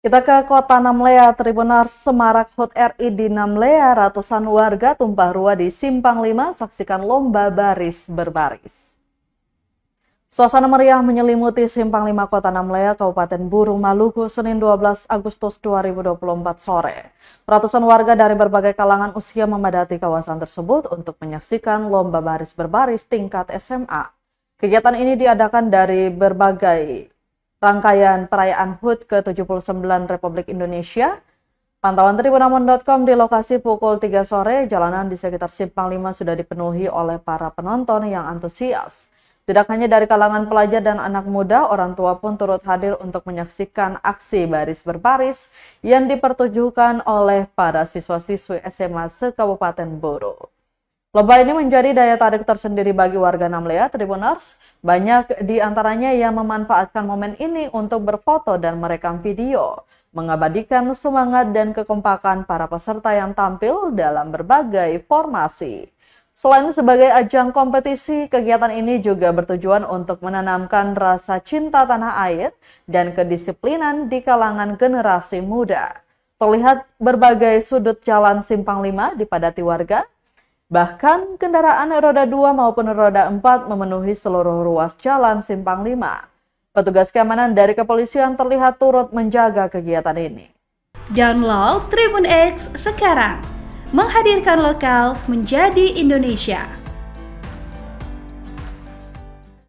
Kita ke kota Namlea, Tribunars Semarak HUT RI di Namlea, ratusan warga tumpah ruah di Simpang 5 saksikan lomba baris berbaris. Suasana meriah menyelimuti Simpang 5 Kota Namlea, Kabupaten Buru Maluku, Senin 12 Agustus 2024 sore. Ratusan warga dari berbagai kalangan usia memadati kawasan tersebut untuk menyaksikan lomba baris berbaris tingkat SMA. Kegiatan ini diadakan dari berbagai rangkaian perayaan HUT ke-79 Republik Indonesia. Pantauan tribunamon.com di lokasi pukul 3 sore, jalanan di sekitar Simpang 5 sudah dipenuhi oleh para penonton yang antusias. Tidak hanya dari kalangan pelajar dan anak muda, orang tua pun turut hadir untuk menyaksikan aksi baris berbaris yang dipertujukan oleh para siswa-siswi SMA se-Kabupaten Boro. Lomba ini menjadi daya tarik tersendiri bagi warga Namlea, Tribuners. Banyak di antaranya yang memanfaatkan momen ini untuk berfoto dan merekam video, mengabadikan semangat dan kekompakan para peserta yang tampil dalam berbagai formasi. Selain sebagai ajang kompetisi, kegiatan ini juga bertujuan untuk menanamkan rasa cinta tanah air dan kedisiplinan di kalangan generasi muda. Terlihat berbagai sudut jalan Simpang Lima dipadati warga, Bahkan kendaraan roda 2 maupun roda 4 memenuhi seluruh ruas jalan Simpang 5. Petugas keamanan dari kepolisian terlihat turut menjaga kegiatan ini. Download Tribun X sekarang. Menghadirkan lokal menjadi Indonesia.